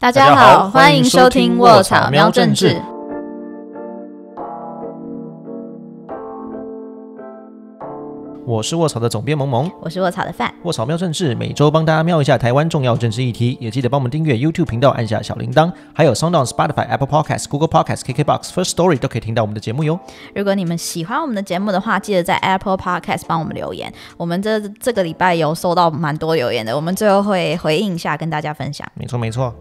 大家好，欢迎收听《卧草喵政治》。我是卧草的总编萌萌，我是卧草的范。卧草喵政治每周帮大家瞄一下台湾重要政治议题，也记得帮我们订阅 YouTube 频道，按下小铃铛。还有 SoundOn、Spotify、Apple Podcast、Google Podcast、KKBox、First Story 都可以听到我们的节目哟。如果你们喜欢我们的节目的话，记得在 Apple Podcast 帮我们留言。我们这这个礼拜有收到蛮多留言的，我们最后会回应一下，跟大家分享。没错，没错。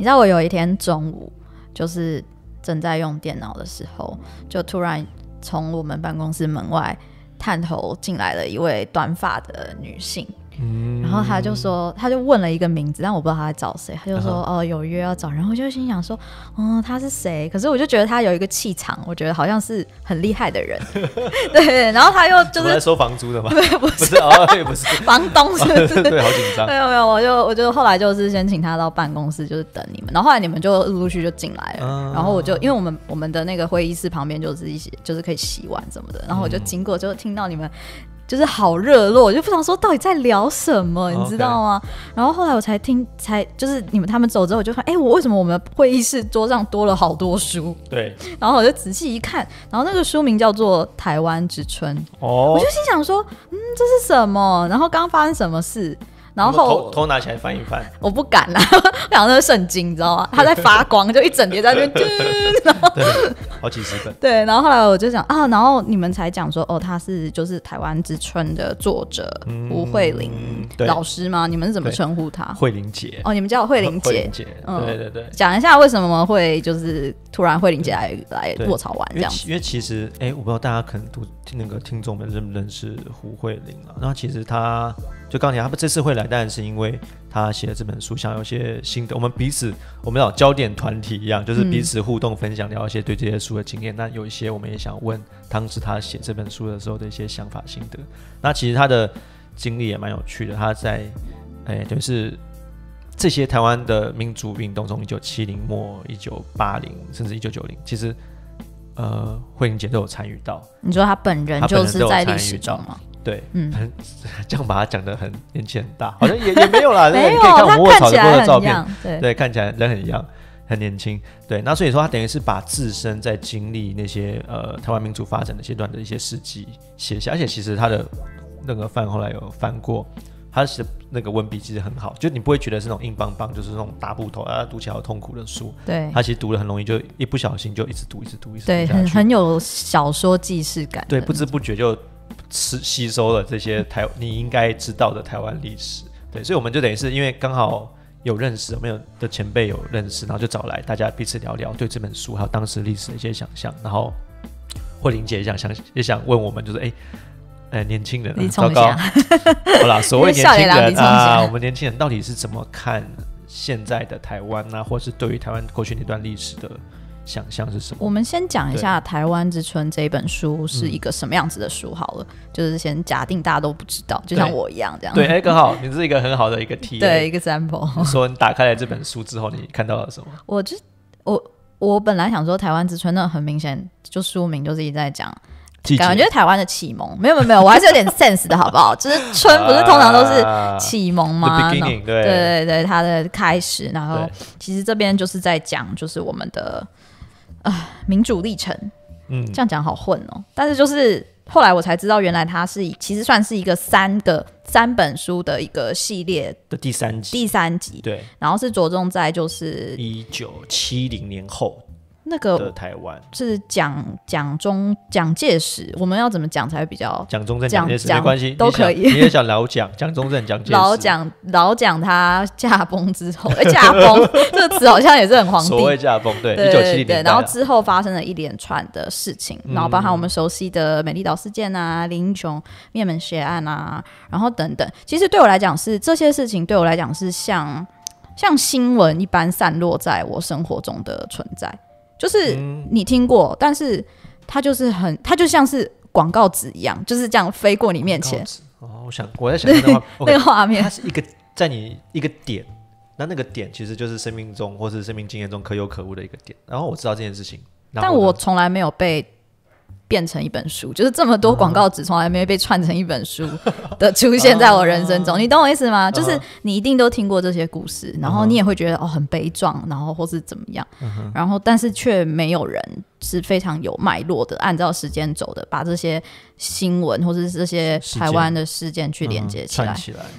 你知道我有一天中午，就是正在用电脑的时候，就突然从我们办公室门外探头进来了一位短发的女性。嗯，然后他就说，他就问了一个名字，但我不知道他在找谁。他就说哦，有约要找后我就心想说，哦，他是谁？可是我就觉得他有一个气场，我觉得好像是很厉害的人。对，然后他又就是收房租的吗？对，不是，不是，房东是。对，好紧张。没有没有，我就我就后来就是先请他到办公室，就是等你们。然后后来你们就陆陆续续就进来了，然后我就因为我们我们的那个会议室旁边就是一些就是可以洗碗什么的，然后我就经过就听到你们。就是好热络，就不想说到底在聊什么，你知道吗？然后后来我才听，才就是你们他们走之后，我就看哎，我为什么我们会议室桌上多了好多书？对。然后我就仔细一看，然后那个书名叫做《台湾之春》。哦。我就心想说，嗯，这是什么？然后刚发生什么事？然后偷偷拿起来翻一翻，我不敢啦、啊，后那个圣经，你知道吗？它在发光，就一整叠在那。边，然后好几十本，对，然后后来我就想啊，然后你们才讲说哦，他是就是台湾之春的作者吴慧玲老师吗？你们是怎么称呼她？慧玲姐哦，你们叫慧玲姐，对对对，讲一下为什么会就是突然慧玲姐来来卧草玩这样？因为其实哎，我不知道大家可能都那个听众们认不认识胡慧玲啊？那其实她。就刚才他们这次会来，当然是因为他写的这本书，想有些心得。我们彼此，我们老焦点团体一样，就是彼此互动、分享，聊一些对这些书的经验。那有一些，我们也想问当时他写这本书的时候的一些想法、心得。那其实他的经历也蛮有趣的。他在哎，就是这些台湾的民族运动，中，一九七零末、一九八零，甚至一九九零，其实呃，慧玲姐都有参与到。你说他本人就是在历史中吗？对，嗯，这样把他讲的很年纪很大，好像也也没有啦，没有。以看我多的照片，对，看起来人很样，很年轻。对，那所以说他等于是把自身在经历那些呃台湾民主发展的阶段的一些事迹写下，而且其实他的那个饭后来有翻过，他是那个文笔其实很好，就你不会觉得是那种硬邦邦，就是那种大部头啊，读起来好痛苦的书。对，他其实读的很容易，就一不小心就一直读，一直读，一直读。对，很很有小说既视感。对，不知不觉就。吃吸收了这些台，你应该知道的台湾历史，对，所以我们就等于是因为刚好有认识，我们有的前辈有认识，然后就找来大家彼此聊聊对这本书还有当时历史的一些想象，然后慧玲姐也想想，也想问我们，就是哎，呃，年轻人，糟糕！好了，所谓年轻人啊，我们年轻人到底是怎么看现在的台湾啊，或是对于台湾过去那段历史的？想象是什么？我们先讲一下《台湾之春》这一本书是一个什么样子的书好了，就是先假定大家都不知道，就像我一样这样。对，哎，刚好，你是一个很好的一个 T，一个 sample。说你打开了这本书之后，你看到了什么？我就我我本来想说，《台湾之春》呢，很明显，就书名就是一直在讲，感觉台湾的启蒙。没有没有没有，我还是有点 sense 的好不好？就是春不是通常都是启蒙吗？Beginning，对对对对，它的开始。然后其实这边就是在讲，就是我们的。啊，民主历程，嗯，这样讲好混哦。但是就是后来我才知道，原来它是其实算是一个三个三本书的一个系列的第三集，第三集，对，然后是着重在就是一九七零年后。那个台湾是蒋蒋中蒋介石，我们要怎么讲才会比较？蒋中正、蒋介石没关系，都可以。你也想老蒋、蒋中正、蒋老蒋。老蒋他驾崩之后，驾崩 这个词好像也是很皇帝。所谓驾崩，对，一九七零。然后之后发生了一连串的事情，然后包含我们熟悉的美丽岛事件啊、林英雄灭门血案啊，然后等等。其实对我来讲，是这些事情对我来讲是像像新闻一般散落在我生活中的存在。就是你听过，但是它就是很，它就像是广告纸一样，就是这样飞过你面前。哦，我想我在想那 个画面，它是一个在你一个点，那那个点其实就是生命中或是生命经验中可有可无的一个点。然后我知道这件事情，但我从来没有被。变成一本书，就是这么多广告纸从来没被串成一本书 的出现在我人生中，你懂我意思吗？就是你一定都听过这些故事，然后你也会觉得哦很悲壮，然后或是怎么样，然后但是却没有人是非常有脉络的，按照时间走的，把这些新闻或者这些台湾的事件去连接起来。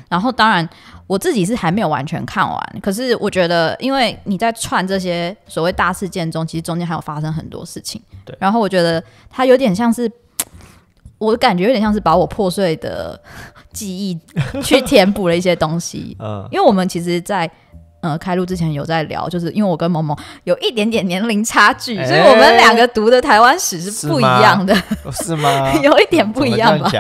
然后当然我自己是还没有完全看完，可是我觉得，因为你在串这些所谓大事件中，其实中间还有发生很多事情。然后我觉得他有点像是，我感觉有点像是把我破碎的记忆去填补了一些东西。嗯，因为我们其实，在呃开录之前有在聊，就是因为我跟某某有一点点年龄差距，所以我们两个读的台湾史是不一样的，是吗？有一点不一样吗？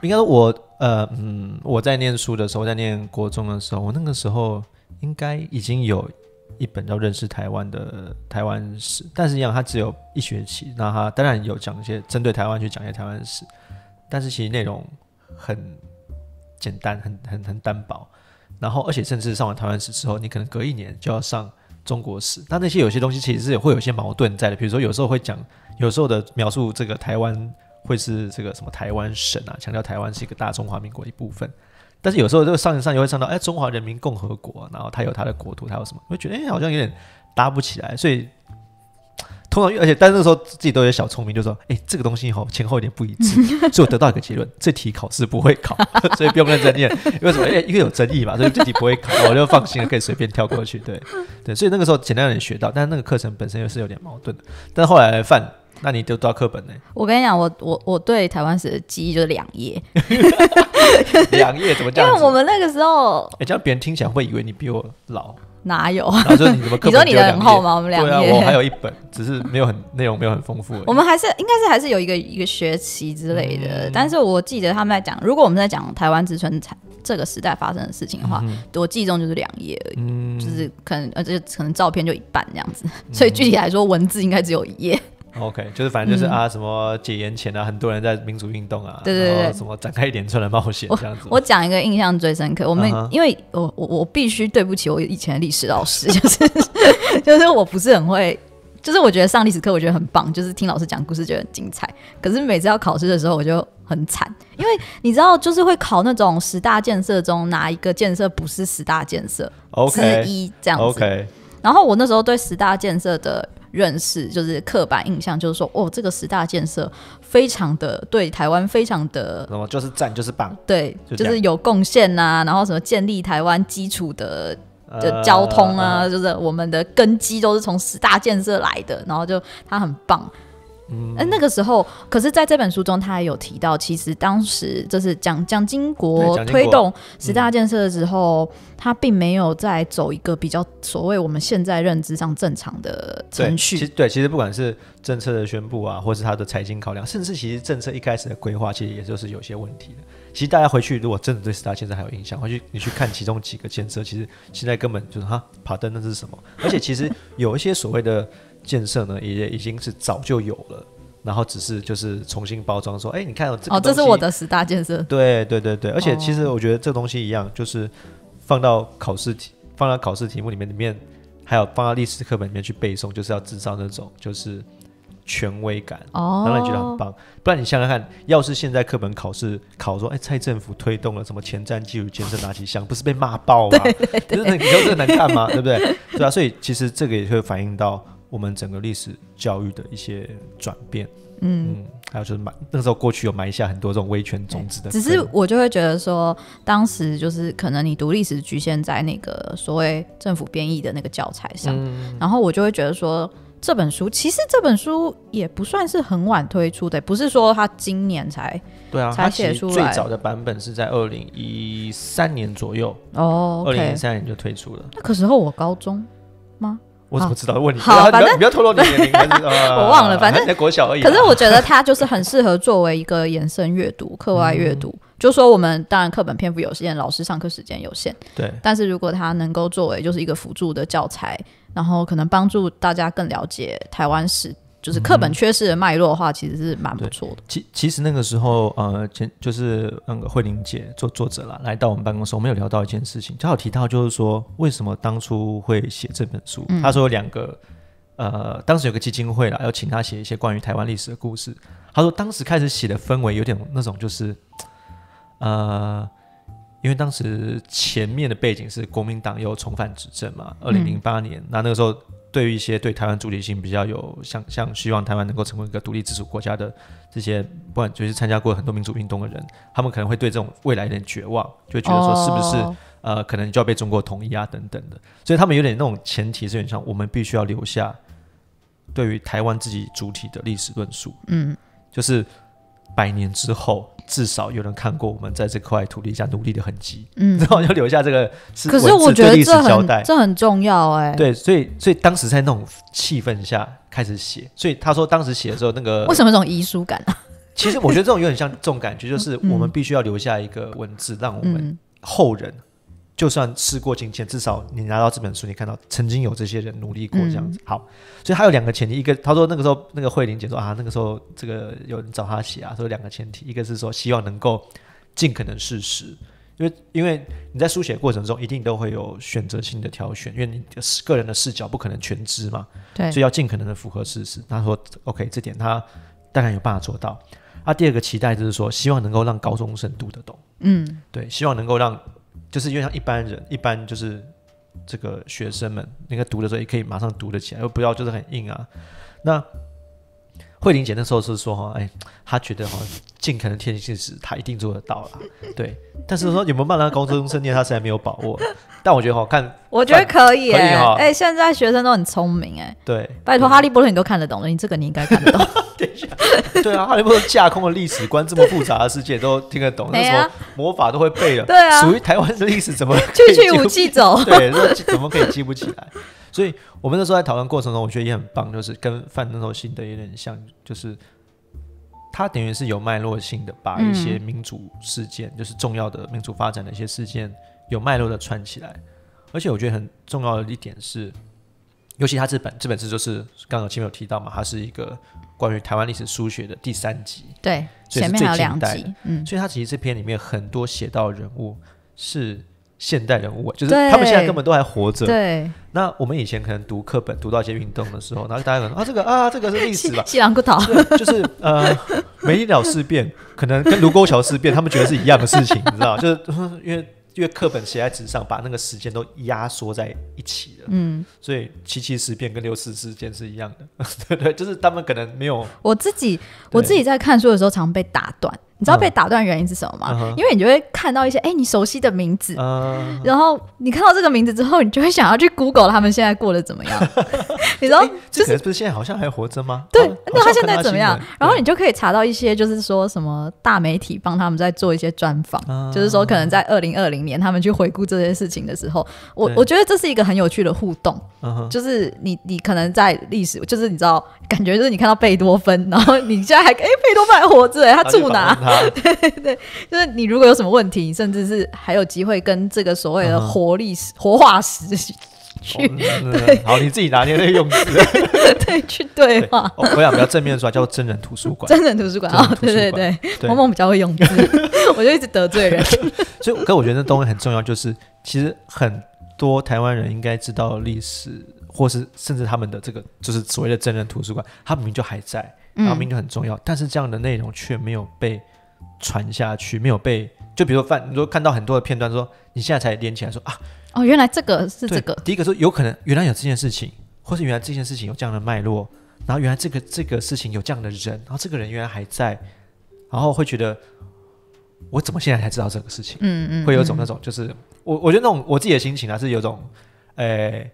应该我呃嗯，我在念书的时候，在念国中的时候，我那个时候应该已经有。一本叫《认识台湾的台湾史》，但是一样，它只有一学期。那它当然有讲一些针对台湾去讲一些台湾史，但是其实内容很简单，很很很单薄。然后，而且甚至上完台湾史之后，你可能隔一年就要上中国史。那那些有些东西其实是会有些矛盾在的，比如说有时候会讲，有时候的描述这个台湾会是这个什么台湾省啊，强调台湾是一个大中华民国一部分。但是有时候这个上一上又会上到，哎，中华人民共和国，然后它有它的国土，它有什么，会觉得哎，好像有点搭不起来，所以通常，而且但那时候自己都有小聪明，就说，哎，这个东西哈前后有点不一致，所以我得到一个结论，这题考试不会考，所以不用认真念，因为什么？哎，因为有争议嘛，所以这题不会考，我就放心了，可以随便跳过去，对对，所以那个时候简单点学到，但那个课程本身又是有点矛盾的，但后来犯。那你就抓课本呢？我跟你讲，我我我对台湾史的记忆就是两页，两页怎么讲？因为我们那个时候，哎，这样别人听起来会以为你比我老。哪有？你说你怎么课本只有两页吗？我们两页，我还有一本，只是没有很内容没有很丰富。我们还是应该是还是有一个一个学期之类的，但是我记得他们在讲，如果我们在讲台湾之春产这个时代发生的事情的话，我记忆中就是两页而已，就是可能而且可能照片就一半这样子，所以具体来说，文字应该只有一页。OK，就是反正就是啊，什么解严前啊，很多人在民主运动啊，对对对，什么展开一连串的冒险这样子。我讲一个印象最深刻，我们因为我我我必须对不起我以前的历史老师，就是 就是我不是很会，就是我觉得上历史课我觉得很棒，就是听老师讲故事觉得很精彩。可是每次要考试的时候我就很惨，因为你知道就是会考那种十大建设中哪一个建设不是十大建设之一这样子。然后我那时候对十大建设的。认识就是刻板印象，就是说，哦，这个十大建设非常的对台湾非常的，什么就是赞就是棒，对，就是有贡献呐，然后什么建立台湾基础的的交通啊，就是我们的根基都是从十大建设来的，然后就它很棒。嗯，那个时候，可是在这本书中，他也有提到，其实当时就是蒋蒋经国推动十大建设的时候，他并没有在走一个比较所谓我们现在认知上正常的程序。其实对，其实不管是政策的宣布啊，或是他的财经考量，甚至其实政策一开始的规划，其实也就是有些问题的。其实大家回去，如果真的对十大建设还有印象，回去你去看其中几个建设，其实现在根本就是哈爬灯，那是什么？而且其实有一些所谓的。建设呢也已经是早就有了，然后只是就是重新包装说，哎，你看哦，这是我的十大建设，对对对对，而且其实我觉得这东西一样，就是放到考试题，放到考试题目里面，里面还有放到历史课本里面去背诵，就是要制造那种就是权威感，哦，让人觉得很棒。不然你想想看，要是现在课本考试考说，哎，蔡政府推动了什么前瞻技术建设哪几项，不是被骂爆吗？就是你觉得这难看吗？对不对？对啊，所以其实这个也会反映到。我们整个历史教育的一些转变，嗯，还有就是埋那时候过去有埋下很多这种威权种子的。只是我就会觉得说，当时就是可能你读历史局限在那个所谓政府编译的那个教材上，然后我就会觉得说，这本书其实这本书也不算是很晚推出的，不是说它今年才对啊，才写出来最早的版本是在二零一三年左右哦，二零一三年就推出了。那那时候我高中吗？我怎么知道？问你，好，不要，不要透露你年龄。我忘了，反正国小而已。可是我觉得它就是很适合作为一个延伸阅读、课外阅读。就说我们当然课本篇幅有限，老师上课时间有限。对。但是如果它能够作为就是一个辅助的教材，然后可能帮助大家更了解台湾史。就是课本缺失的脉络的话，其实是蛮不错的。其其实那个时候，呃，前就是那个慧玲姐作作者了，来到我们办公室，我们有聊到一件事情，正好提到就是说，为什么当初会写这本书？他说有两个，呃，当时有个基金会了，要请他写一些关于台湾历史的故事。他说当时开始写的氛围有点那种，就是呃，因为当时前面的背景是国民党又重返执政嘛，二零零八年，那那个时候。对于一些对台湾主体性比较有像像希望台湾能够成为一个独立自主国家的这些，不管就是参加过很多民主运动的人，他们可能会对这种未来有点绝望，就觉得说是不是呃可能就要被中国统一啊等等的，所以他们有点那种前提是，像我们必须要留下对于台湾自己主体的历史论述，嗯，就是。百年之后，至少有人看过我们在这块土地下努力的痕迹，嗯，然后就留下这个可是我觉得交代，这很重要哎。对，所以所以当时在那种气氛下开始写，所以他说当时写的时候那个为什么这种遗书感啊？其实我觉得这种有点像这种感觉，就是我们必须要留下一个文字，让我们后人。就算事过境迁，至少你拿到这本书，你看到曾经有这些人努力过这样子。好，所以他有两个前提，一个他说那个时候那个慧玲姐说啊，那个时候这个有人找他写啊，说两个前提，一个是说希望能够尽可能事实，因为因为你在书写过程中一定都会有选择性的挑选，因为你个人的视角不可能全知嘛，对，所以要尽可能的符合事实。他说 OK，这点他当然有办法做到。那第二个期待就是说，希望能够让高中生读得懂，嗯，对，希望能够让。就是因为像一般人，一般就是这个学生们，那个读的时候也可以马上读得起来，又不要就是很硬啊。那慧玲姐那时候是说哈，哎，她觉得哈。尽可能贴近现实，他一定做得到了。对，但是说有没有办到高中生念他实在没有把握，但我觉得好看，我觉得可以。可以哈，哎，现在学生都很聪明哎。对，拜托哈利波特你都看得懂，你这个你应该看得懂。等一下，对啊，哈利波特架空的历史观，这么复杂的世界都听得懂，什么魔法都会背了，对啊。属于台湾的历史怎么就去武器走？对，怎么可以记不起来？所以我们那时候在讨论过程中，我觉得也很棒，就是跟范正头新的有点像，就是。它等于是有脉络性的，把一些民主事件，就是重要的民主发展的一些事件，有脉络的串起来。而且我觉得很重要的一点是，尤其他这本这本字就是刚刚前面有提到嘛，它是一个关于台湾历史书学的第三集，对，前面有两集，嗯，所以它其实这篇里面很多写到人物是。现代人物就是他们现在根本都还活着。对，那我们以前可能读课本读到一些运动的时候，然后大家可能啊这个啊这个是历史吧？西兰古岛就是呃梅岭事变，可能跟卢沟桥事变他们觉得是一样的事情，你知道 就是因为因为课本写在纸上，把那个时间都压缩在一起了。嗯，所以七七事变跟六四事件是一样的，对对？就是他们可能没有我自己我自己在看书的时候常被打断。你知道被打断原因是什么吗？因为你就会看到一些哎，你熟悉的名字，然后你看到这个名字之后，你就会想要去 Google 他们现在过得怎么样。你知道，就是不是现在好像还活着吗？对，那他现在怎么样？然后你就可以查到一些，就是说什么大媒体帮他们在做一些专访，就是说可能在二零二零年他们去回顾这件事情的时候，我我觉得这是一个很有趣的互动，就是你你可能在历史，就是你知道，感觉就是你看到贝多芬，然后你现在还哎，贝多芬还活着哎，他住哪？对对，就是你如果有什么问题，甚至是还有机会跟这个所谓的“活历史”活化石去对，好，你自己拿捏那个用词，对去对话。我想比较正面的说，叫做“真人图书馆”。真人图书馆啊，对对对，王梦比较会用词，我就一直得罪人。所以，可我觉得那东西很重要，就是其实很多台湾人应该知道历史，或是甚至他们的这个就是所谓的“真人图书馆”，他明明就还在，然后明明就很重要，但是这样的内容却没有被。传下去没有被就比如说，犯，你说看到很多的片段，说你现在才连起来，说啊，哦，原来这个是这个。第一个说有可能原来有这件事情，或是原来这件事情有这样的脉络，然后原来这个这个事情有这样的人，然后这个人原来还在，然后会觉得我怎么现在才知道这个事情？嗯嗯，会有种那种就是我我觉得那种我自己的心情啊是有种诶。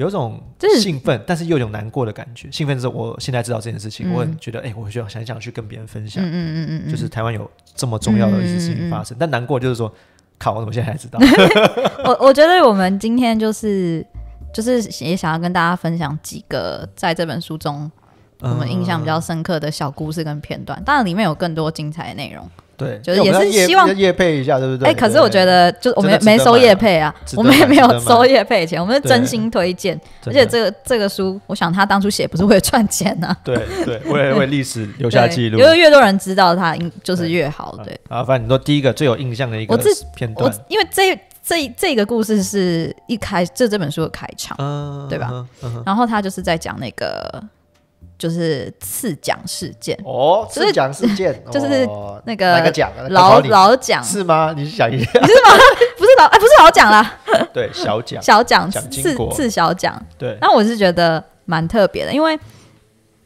有种兴奋，但是又有难过的感觉。兴奋是，我现在知道这件事情，我很觉得，哎，我需要想想去跟别人分享。嗯嗯嗯嗯，就是台湾有这么重要的一件事情发生，但难过就是说，靠，我怎现在知道。我我觉得我们今天就是就是也想要跟大家分享几个在这本书中我们印象比较深刻的小故事跟片段，当然里面有更多精彩内容。对，就是也是希望叶配一下，对不对？哎，可是我觉得，就我们没收叶配啊，我们也没有收叶配钱，我们是真心推荐。而且这个这个书，我想他当初写不是为了赚钱呐，对对，为了 为历史留下记录，因为越多人知道他，应就是越好，对。啊，反正你说第一个最有印象的一个片段，我因为这这这个故事是一开，这这本书的开场，对吧？然后他就是在讲那个。就是次奖事件哦，次奖事件 就是那个老老奖是吗？你是讲一下，是吗？不是老哎，不是老奖啦，对，小奖小奖，赐刺小奖。对，那我是觉得蛮特别的，因为。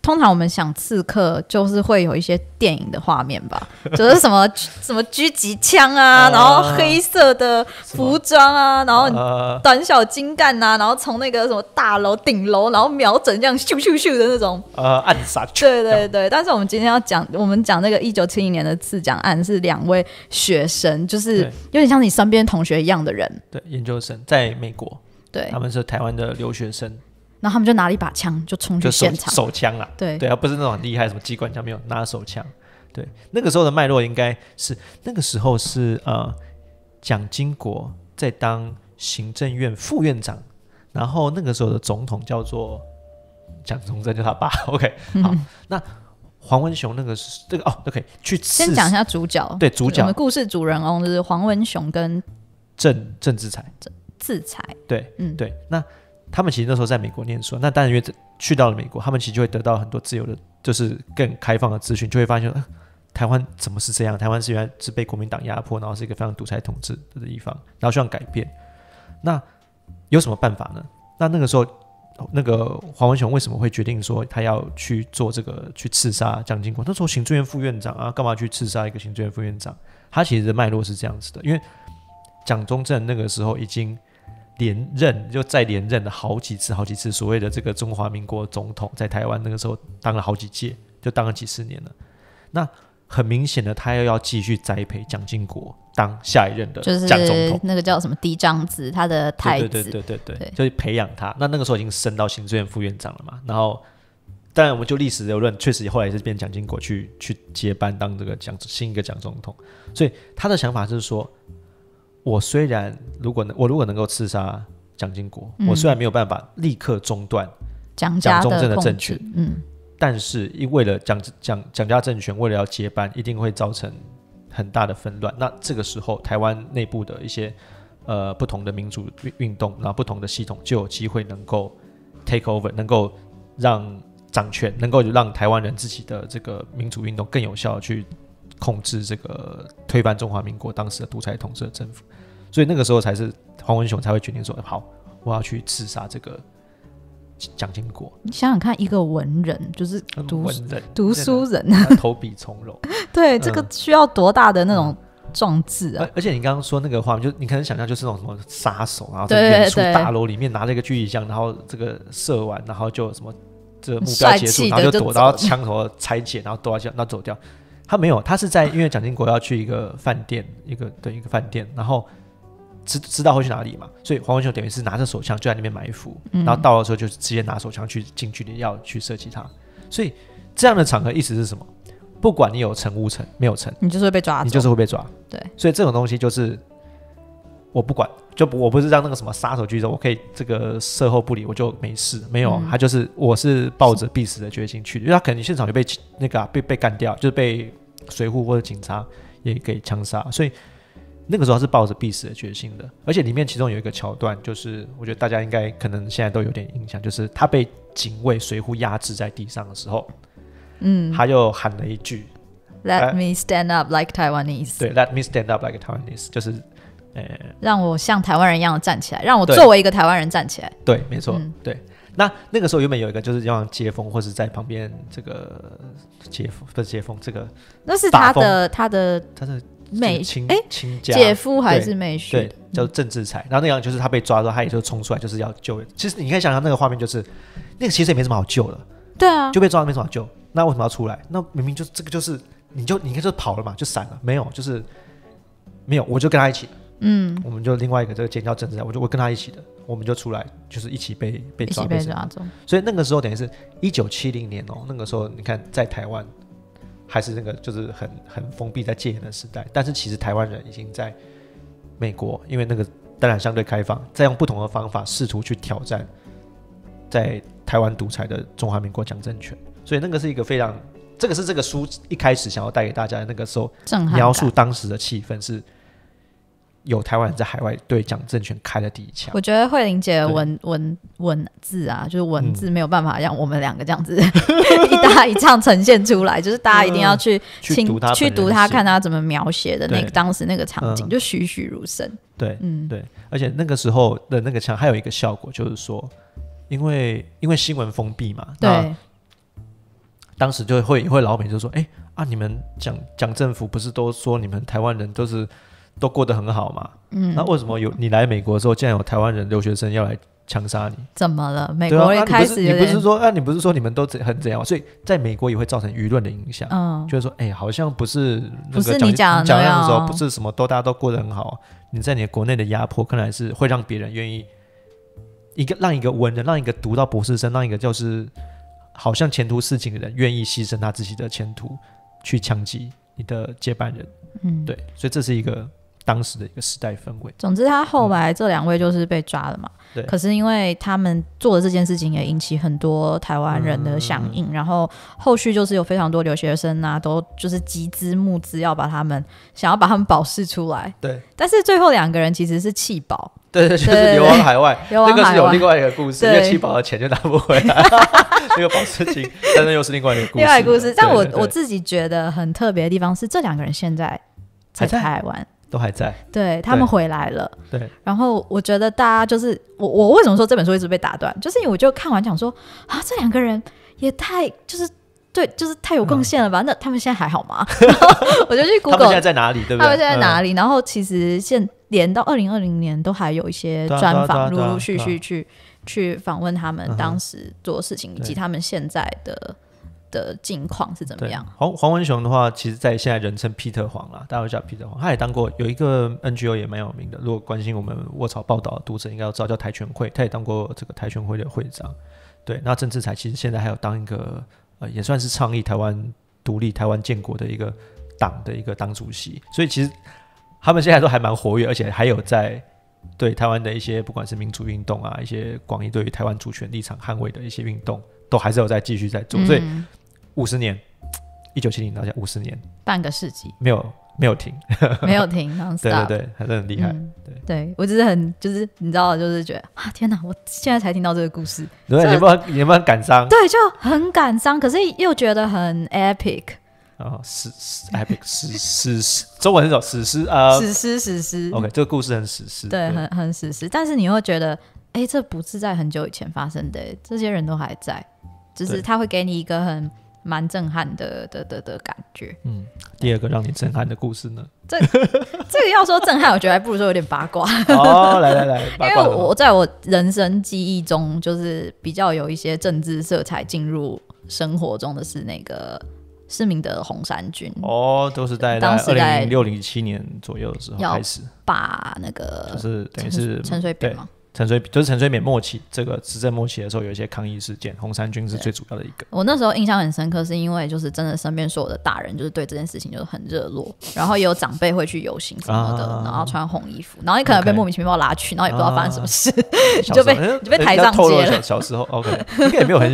通常我们想刺客，就是会有一些电影的画面吧，就是什么什么狙击枪啊，然后黑色的服装啊，然后短小精干啊，然后从那个什么大楼顶楼，然后瞄准这样咻咻咻的那种，呃，暗杀。对对对。但是我们今天要讲，我们讲那个一九七一年的刺奖案，是两位学生，就是有点像你身边同学一样的人。对，研究生在美国。对，他们是台湾的留学生。然后他们就拿了一把枪，就冲去现场。手枪啦，对对啊，不是那种很厉害什么机关枪，没有，拿手枪。对，那个时候的脉络应该是，那个时候是呃，蒋经国在当行政院副院长，然后那个时候的总统叫做蒋中正，就他爸。OK，好，那黄文雄那个是这个哦，都可以去。先讲一下主角，对主角，故事主人翁是黄文雄跟郑郑志才，郑志才，对，嗯，对，那。他们其实那时候在美国念书，那当然因为去到了美国，他们其实就会得到很多自由的，就是更开放的资讯，就会发现台湾怎么是这样？台湾是原来是被国民党压迫，然后是一个非常独裁统治的地方，然后希望改变。那有什么办法呢？那那个时候，那个黄文雄为什么会决定说他要去做这个去刺杀蒋经国？那时候行政院副院长啊，干嘛去刺杀一个行政院副院长？他其实的脉络是这样子的，因为蒋中正那个时候已经。连任就再连任了好几次，好几次所谓的这个中华民国总统，在台湾那个时候当了好几届，就当了几十年了。那很明显的，他又要继续栽培蒋经国当下一任的蒋总统，那个叫什么嫡长子，他的太子，对对对对对，就是培养他。那那个时候已经升到行政院副院长了嘛。然后，当然我们就历史的论，确实后来也是变蒋经国去去接班当这个蒋新一个蒋总统。所以他的想法就是说。我虽然如果能，我如果能够刺杀蒋经国，我虽然没有办法立刻中断蒋蒋中正的政权，嗯，但是一为了蒋蒋蒋家政权为了要接班，一定会造成很大的纷乱。那这个时候，台湾内部的一些呃不同的民主运动，然后不同的系统就有机会能够 take over，能够让掌权，能够让台湾人自己的这个民主运动更有效去。控制这个推翻中华民国当时的独裁统治的政府，所以那个时候才是黄文雄才会决定说：“好，我要去刺杀这个蒋经国。”你想想看，一个文人就是文人，读书人，投笔从戎，对这个需要多大的那种壮志啊！而且你刚刚说那个画面，就你可能想象就是那种什么杀手，然后在远处大楼里面拿着一个狙击枪，然后这个射完，然后就什么这目标结束，然后就躲，然后枪头拆解，然后躲到下，然后走掉。他没有，他是在因为蒋经国要去一个饭店，一个对一个饭店，然后知知道会去哪里嘛，所以黄文秀等于是拿着手枪就在那边埋伏，然后到了时候就直接拿手枪去近距离要去射击他，所以这样的场合意思是什么？不管你有成无成，没有成，你就是会被抓，你就是会被抓。对，所以这种东西就是我不管。就我不是让那个什么杀手去手，我可以这个事后不理，我就没事。没有，他就是我是抱着必死的决心去，因为他可能现场就被那个被被干掉，就是被随户或者警察也给枪杀，所以那个时候是抱着必死的决心的。而且里面其中有一个桥段，就是我觉得大家应该可能现在都有点印象，就是他被警卫随户压制在地上的时候，嗯，他就喊了一句：“Let me stand up like Taiwanese。”对，“Let me stand up like Taiwanese。”就是。呃，让我像台湾人一样站起来，让我作为一个台湾人站起来。对，没错，对。那那个时候原本有一个就是要接风，或是在旁边这个接风，不是接风这个。那是他的他的他的妹亲哎亲家姐夫还是妹婿，对，叫郑志才。然后那样就是他被抓到，他也就冲出来就是要救。其实你可以想象那个画面，就是那个其实也没什么好救的。对啊，就被抓了，没什么好救。那为什么要出来？那明明就这个就是你就你应该就跑了嘛，就散了。没有，就是没有，我就跟他一起。嗯，我们就另外一个这个尖叫政治，我就我跟他一起的，我们就出来，就是一起被被抓被抓走。所以那个时候等于是一九七零年哦，那个时候你看在台湾还是那个就是很很封闭在戒严的时代，但是其实台湾人已经在美国，因为那个当然相对开放，在用不同的方法试图去挑战在台湾独裁的中华民国强政权。所以那个是一个非常，这个是这个书一开始想要带给大家的那个时候，描述当时的气氛是。有台湾人在海外对蒋政权开了第一枪。我觉得慧玲姐文文文字啊，就是文字没有办法像我们两个这样子 一搭一唱呈现出来，就是大家一定要去去读他，去读他，看他怎么描写的那个当时那个场景，就栩栩如生。对，嗯，对。而且那个时候的那个枪还有一个效果，就是说，因为因为新闻封闭嘛，对。当时就会会老美就说：“哎啊，你们蒋蒋政府不是都说你们台湾人都是。”都过得很好嘛，嗯，那为什么有你来美国的时候，竟然有台湾人留学生要来枪杀你？怎么了？美国会开始？你不是说，啊，你不是说你们都很怎样？所以在美国也会造成舆论的影响，嗯，就是说，哎，好像不是不是你讲的时候，不是什么都大家都过得很好。你在你的国内的压迫，看来是会让别人愿意一个让一个文人，让一个读到博士生，让一个就是好像前途似锦的人，愿意牺牲他自己的前途去枪击你的接班人，嗯，对，所以这是一个。当时的一个时代氛围。总之，他后来这两位就是被抓了嘛。对。可是因为他们做的这件事情也引起很多台湾人的响应，然后后续就是有非常多留学生啊，都就是集资募资，要把他们想要把他们保释出来。对。但是最后两个人其实是弃保。对对，就是流亡海外。流海外。这个是有另外一个故事，因为弃保的钱就拿不回来。那 个保释金，但那又是另外一个故事。另外故事，但我我自己觉得很特别的地方是，这两个人现在在台湾。都还在，对他们回来了。对，然后我觉得大家就是我，我为什么说这本书一直被打断，就是因为我就看完讲说啊，这两个人也太就是对，就是太有贡献了吧？那他们现在还好吗？我就去谷歌，他们现在在哪里？对不对？他们现在哪里？然后其实现连到二零二零年都还有一些专访，陆陆续续去去访问他们当时做事情以及他们现在的。的近况是怎么样？黄黄文雄的话，其实在现在人称 Peter 黄啦，大家都叫 Peter 黄。他也当过有一个 NGO 也蛮有名的，如果关心我们卧槽报道的读者，应该要知道叫台权会，他也当过这个台权会的会长。对，那郑志才其实现在还有当一个呃，也算是倡议台湾独立、台湾建国的一个党的一个党主席，所以其实他们现在都还蛮活跃，而且还有在对台湾的一些不管是民主运动啊，一些广义对于台湾主权立场捍卫的一些运动，都还是有在继续在做，所以。五十年，一九七零到现在五十年，半个世纪没有没有停，没有停，对对对，还是很厉害。对，对我只是很就是你知道，就是觉得啊，天哪！我现在才听到这个故事，你有没有你有没有感伤？对，就很感伤，可是又觉得很 epic。哦，史 epic 史史诗，中文是叫史诗啊，史诗史诗。OK，这个故事很史诗，对，很很史诗。但是你会觉得，哎，这不是在很久以前发生的，这些人都还在，就是他会给你一个很。蛮震撼的的的的感觉。嗯，第二个让你震撼的故事呢？这这个要说震撼，我觉得还不如说有点八卦。哦，来来来，因为我在我人生记忆中，就是比较有一些政治色彩进入生活中的是那个市民的红衫军。哦，都是在时在六零七年左右的时候开始。把那个就是等于陈水扁嘛，陈水就是陈水扁末期，这个执政末期的时候，有一些抗议事件，红三军是最主要的一个。我那时候印象很深刻，是因为就是真的身边所有的大人就是对这件事情就很热络，然后也有长辈会去游行什么的，然后穿红衣服，然后你可能被莫名其妙拉去，然后也不知道发生什么事，就被 就被抬上街。小时候，OK，应该也没有很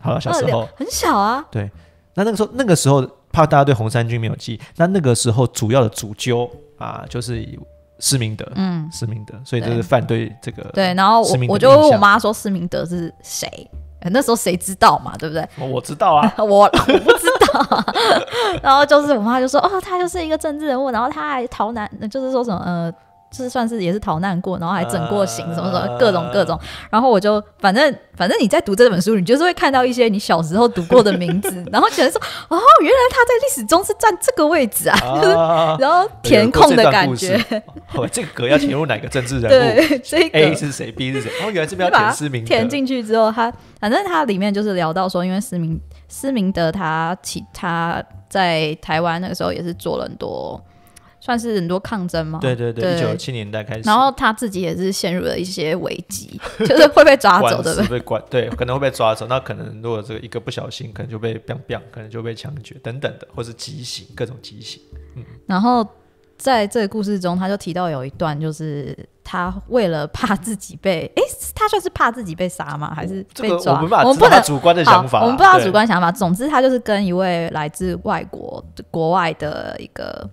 好了，小时候很小啊。对，那那个时候那个时候怕大家对红三军没有记忆，那那个时候主要的主揪啊，就是。施明德，嗯，施明德，所以就是反对这个，对，然后我我就问我妈说施明德是谁？那时候谁知道嘛，对不对？我知道啊，我我不知道。然后就是我妈就说哦，他就是一个政治人物，然后他还逃难，就是说什么呃。就是算是也是逃难过，然后还整过刑，什么什么各种各种。然后我就反正反正你在读这本书，你就是会看到一些你小时候读过的名字，然后觉得说哦，原来他在历史中是占这个位置啊，然后填空的感觉。我这个格要填入哪个政治人物？对，所以 A 是谁，B 是谁？然后原来是要填思明。填进去之后，他反正他里面就是聊到说，因为思明思明德他其他在台湾那个时候也是做了很多。算是很多抗争吗？对对对，一九七年代开始。然后他自己也是陷入了一些危机，就是会被抓走，的，不被关，对，可能会被抓走。那可能如果这一个不小心，可能就被 “bang bang”，可能就被枪决等等的，或是极刑，各种极刑。嗯。然后在这个故事中，他就提到有一段，就是他为了怕自己被……哎，他就是怕自己被杀吗？还是被抓？我们不能主观的想法，我们不知道主观想法。总之，他就是跟一位来自外国、国外的一个。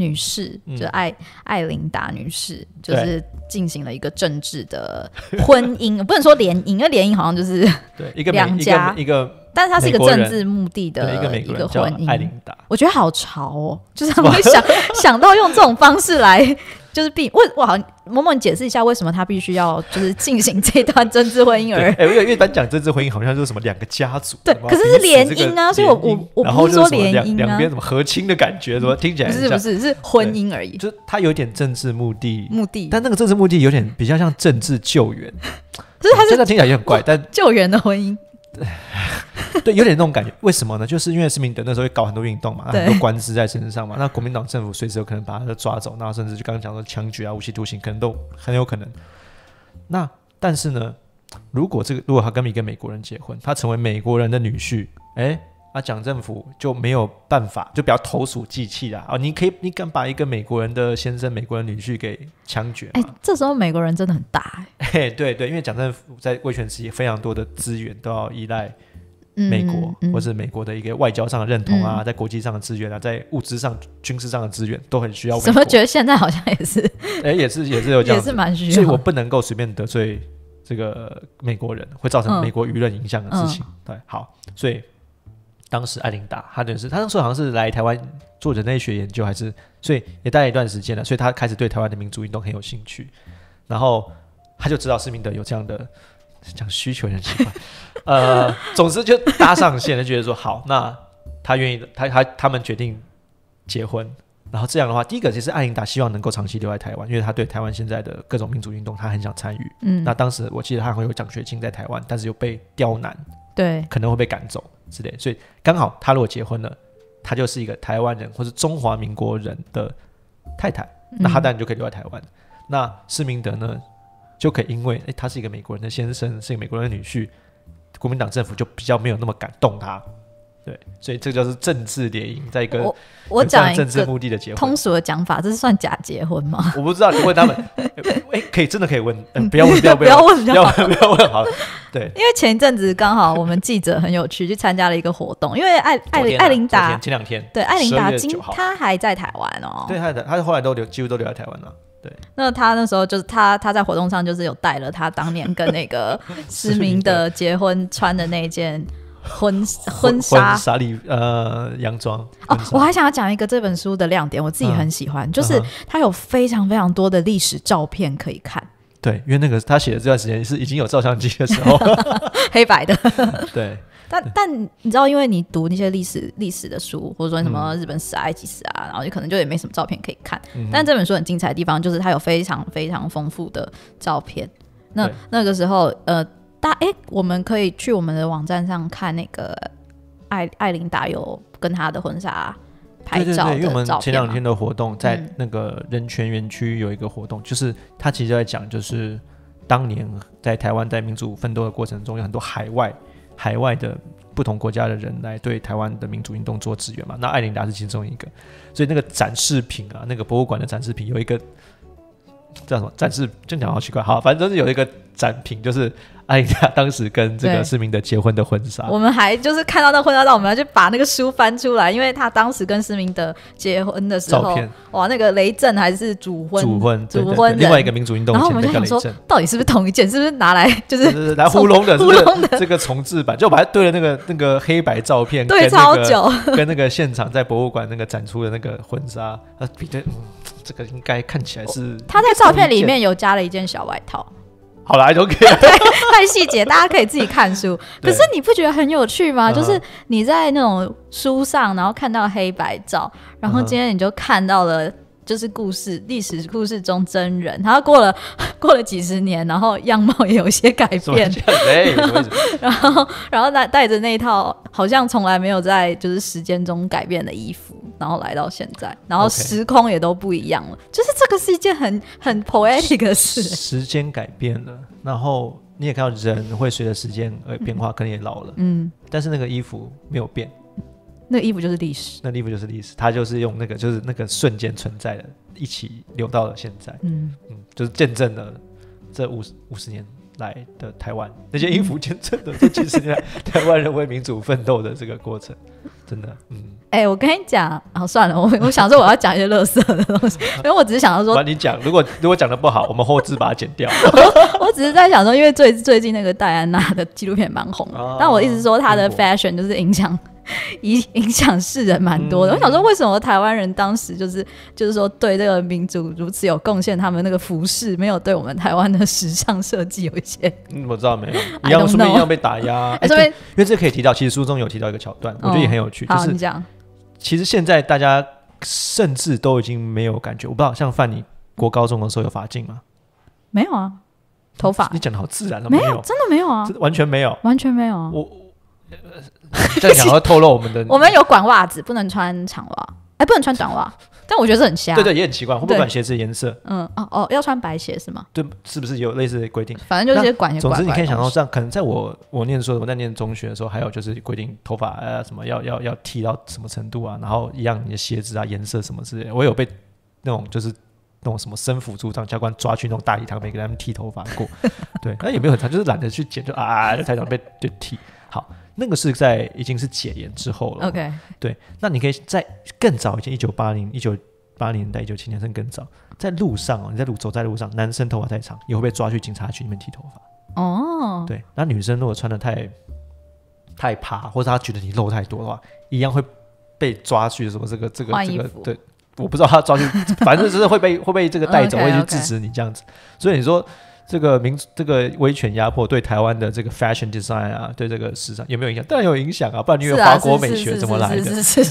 女士就艾艾琳达女士就是进行了一个政治的婚姻，不能说联姻，因为联姻好像就是对一个两家一个。但是他是一个政治目的的一个婚姻，我觉得好潮哦！就是们会想 想到用这种方式来，就是必我我好像某某解释一下为什么他必须要就是进行这段政治婚姻。而？哎，因为一般讲政治婚姻，好像就是什么两个家族对，可是是联姻啊，所以我我我不是说联姻啊，两边什么和亲的感觉，什么听起来不是不是是婚姻而已，就是他有点政治目的目的，但那个政治目的有点比较像政治救援，就是他真在听起来很怪，但救援的婚姻。对，有点那种感觉。为什么呢？就是因为斯明德那时候会搞很多运动嘛，很多官职在身上嘛。那国民党政府随时有可能把他抓走，那甚至就刚刚讲说枪决啊、无期徒刑，可能都很有可能。那但是呢，如果这个如果他跟一个美国人结婚，他成为美国人的女婿，哎。啊，蒋政府就没有办法，就比较投鼠忌器啦。哦，你可以，你敢把一个美国人的先生、美国人女婿给枪决？哎，这时候美国人真的很大。哎，对对，因为蒋政府在威权时期，非常多的资源都要依赖美国，或是美国的一个外交上的认同啊，在国际上的资源啊，在物资上、军事上的资源都很需要。怎么觉得现在好像也是？哎，也是，也是有，也是蛮需要。所以我不能够随便得罪这个美国人，会造成美国舆论影响的事情。对，好，所以。当时艾琳达，他就是他那时候好像是来台湾做人类学研究，还是所以也待了一段时间了，所以他开始对台湾的民族运动很有兴趣，然后他就知道施明德有这样的讲需求很奇怪，呃，总之就搭上线，他觉得说好，那他愿意，他他他们决定结婚，然后这样的话，第一个其实艾琳达希望能够长期留在台湾，因为他对台湾现在的各种民族运动他很想参与，嗯，那当时我记得他会有奖学金在台湾，但是又被刁难。对，可能会被赶走之类，所以刚好他如果结婚了，他就是一个台湾人或是中华民国人的太太，那哈丹就可以留在台湾。那施明德呢，就可以因为哎，他是一个美国人的先生，是一个美国人的女婿，国民党政府就比较没有那么感动他。对，所以这就是政治联姻，在一个我讲政治目的的结婚，通俗的讲法，这是算假结婚吗？我不知道，你问他们，哎，可以真的可以问，不要问，不要不要问，不要问，不要问，好。对，因为前一阵子刚好我们记者很有趣，去参加了一个活动，因为艾艾艾琳达前两天，对，艾琳达今他还在台湾哦，对，他他后来都留，几乎都留在台湾了。对，那他那时候就是他他在活动上就是有带了他当年跟那个失 明的结婚穿的那件。婚婚纱、纱呃，洋装哦，我还想要讲一个这本书的亮点，我自己很喜欢，就是它有非常非常多的历史照片可以看。对，因为那个他写的这段时间是已经有照相机的时候，黑白的。对，但但你知道，因为你读那些历史历史的书，或者说什么日本史、埃及史啊，然后就可能就也没什么照片可以看。但这本书很精彩的地方就是它有非常非常丰富的照片。那那个时候，呃。大哎，我们可以去我们的网站上看那个艾艾琳达有跟她的婚纱拍照因为我们前两天的活动在那个人权园区有一个活动，就是他其实在讲，就是当年在台湾在民主奋斗的过程中，有很多海外海外的不同国家的人来对台湾的民主运动做支援嘛。那艾琳达是其中一个，所以那个展示品啊，那个博物馆的展示品有一个叫什么展示，就讲好奇怪，好，反正就是有一个展品就是。哎，他当时跟这个思明德结婚的婚纱，我们还就是看到那婚纱，照，我们要去把那个书翻出来，因为他当时跟思明德结婚的时候，照片哇，那个雷震还是主婚，主婚，主婚，另外一个民族运动，然后我们就想说，到底是不是同一件，是不是拿来就是来糊弄的，糊弄的这个重置版，就把对了那个那个黑白照片，对，超久，跟那个现场在博物馆那个展出的那个婚纱啊，比对这个应该看起来是他在照片里面有加了一件小外套。好来就 OK。太 细节，大家可以自己看书。可是你不觉得很有趣吗？就是你在那种书上，然后看到黑白照，然后今天你就看到了。就是故事历史故事中真人，他过了 过了几十年，然后样貌也有些改 变。然后然后带带着那一套好像从来没有在就是时间中改变的衣服，然后来到现在，然后时空也都不一样了。就是这个是一件很很 poetic 的事。时间改变了，然后你也看到人会随着时间而变化，可能也老了。嗯，但是那个衣服没有变。那衣服就是历史，那衣服就是历史，它就是用那个，就是那个瞬间存在的，一起留到了现在。嗯嗯，就是见证了这五五十年来的台湾那些衣服，见证的这几十年 台湾人为民主奋斗的这个过程，真的，嗯。哎，我跟你讲，哦，算了，我我想说我要讲一些乐色的东西，因为我只是想要说，你讲，如果如果讲的不好，我们后置把它剪掉。我只是在想说，因为最最近那个戴安娜的纪录片蛮红，但我一直说她的 fashion 就是影响。影影响世人蛮多的，我想说，为什么台湾人当时就是就是说对这个民族如此有贡献，他们那个服饰没有对我们台湾的时尚设计有一些？嗯，我知道没有，一样，书一样被打压，因为因为这可以提到，其实书中有提到一个桥段，我觉得也很有趣，就是讲，其实现在大家甚至都已经没有感觉，我不知道，像范你国高中的时候有发镜吗？没有啊，头发你讲的好自然了，没有，真的没有啊，完全没有，完全没有，啊。我。在想要透露我们的，我们有管袜子，不能穿长袜，哎，不能穿短袜。但我觉得这很瞎，对对，也很奇怪，会不会管鞋子颜色。嗯，哦哦，要穿白鞋是吗？对，是不是有类似的规定？反正就是管，总之你可以想到这样。可能在我我念说什么？在念中学的时候，还有就是规定头发呃什么要要要剃到什么程度啊？然后一样你的鞋子啊颜色什么之类。的，我有被那种就是那种什么生辅助长教官抓去那种大礼堂，没给他们剃头发过。对，那也没有很长，就是懒得去剪，就啊在台长被就剃好。那个是在已经是解严之后了。OK，对。那你可以在更早，以前，一九八零、一九八零年代、一九七年甚至更早，在路上哦，你在路走在路上，男生头发太长也会被抓去警察局里面剃头发。哦，对。那女生如果穿的太太趴，或者她觉得你露太多的话，一样会被抓去什么这个这个这个？对，我不知道他抓去，反正就是会被会被这个带走，会去制止你这样子。所以你说。这个民这个威权压迫对台湾的这个 fashion design 啊，对这个市场有没有影响？当然有影响啊，不然你以为华国美学怎么来的？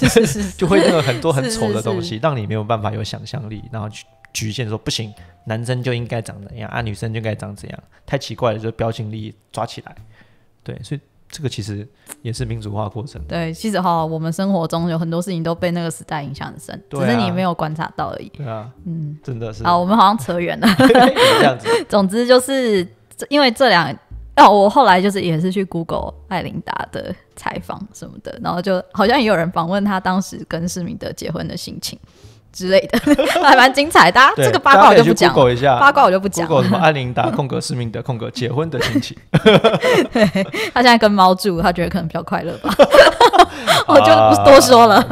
就会用很多很 丑的东西，让你没有办法有想象力，然后局限说不行，男生就应该长怎样啊，女生就应该长怎样？太奇怪了，就标新立异抓起来，对，所以。这个其实也是民主化过程。对，其实哈，我们生活中有很多事情都被那个时代影响很深，只是你没有观察到而已。对啊，嗯，真的是。好，我们好像扯远了。这样子，总之就是，因为这两，哦，我后来就是也是去 Google 艾琳达的采访什么的，然后就好像也有人访问他当时跟市民德结婚的心情。之类的，还蛮精彩的。这个八卦我就不讲。八卦我就不讲。什么安琳达空格市民的空格结婚的心情。他现在跟猫住，他觉得可能比较快乐吧。我就不多说了。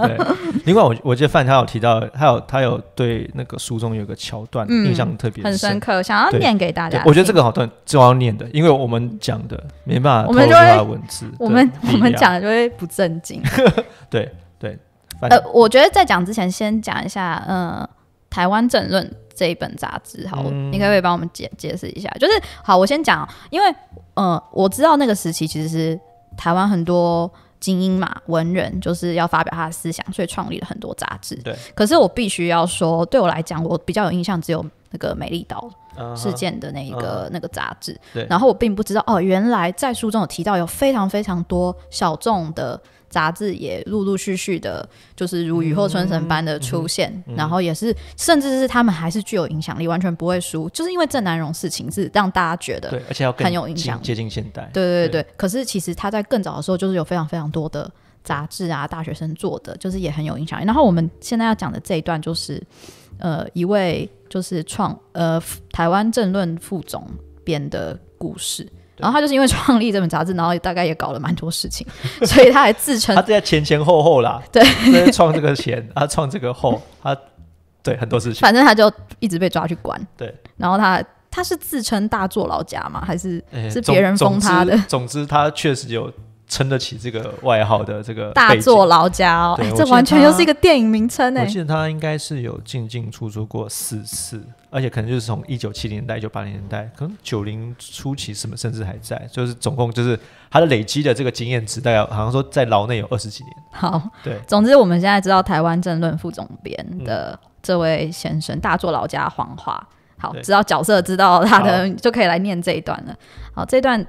另外，我我记得范超有提到，他有他有对那个书中有个桥段印象特别很深刻，想要念给大家。我觉得这个好段，最要念的，因为我们讲的没办法脱离文字。我们我们讲就会不正经。对对。呃，我觉得在讲之前，先讲一下，嗯，台湾政论这一本杂志，好，你可以帮我们解解释一下。就是，好，我先讲，因为，呃，我知道那个时期其实是台湾很多精英嘛，文人就是要发表他的思想，所以创立了很多杂志。对。可是我必须要说，对我来讲，我比较有印象只有那个美丽岛事件的那一个那个杂志。然后我并不知道，哦，原来在书中有提到，有非常非常多小众的。杂志也陆陆续续的，就是如雨后春笋般的出现，然后也是，甚至是他们还是具有影响力，完全不会输，就是因为郑南荣事情是让大家觉得对，而且要很有影响，接近现代，对对对对。可是其实他在更早的时候，就是有非常非常多的杂志啊，大学生做的，就是也很有影响力。然后我们现在要讲的这一段，就是呃一位就是创呃台湾政论副总编的故事。然后他就是因为创立这本杂志，然后大概也搞了蛮多事情，所以他还自称他在前前后后啦，对，创这个前，他创这个后，他对很多事情，反正他就一直被抓去关，对。然后他他是自称大坐牢家吗？还是是别人封他的？总之他确实有。撑得起这个外号的这个大作老家哦，这完全又是一个电影名称呢。我记得他应该是有进进出出过四次，而且可能就是从一九七零年代、一九八零年代，可能九零初期什么甚至还在，就是总共就是他的累积的这个经验值，大概好像说在牢内有二十几年。好，对，总之我们现在知道台湾政论副总编的这位先生大作老家黄华，好，知道角色知道他的就可以来念这一段了。好，这段，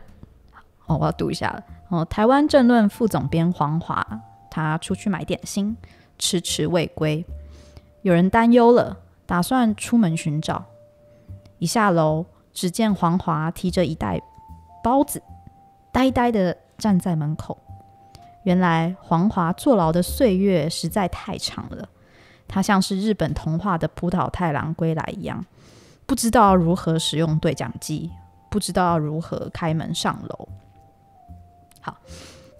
哦，我要读一下了。哦，台湾政论副总编黄华，他出去买点心，迟迟未归，有人担忧了，打算出门寻找。一下楼，只见黄华提着一袋包子，呆呆地站在门口。原来黄华坐牢的岁月实在太长了，他像是日本童话的《葡萄太郎》归来一样，不知道如何使用对讲机，不知道如何开门上楼。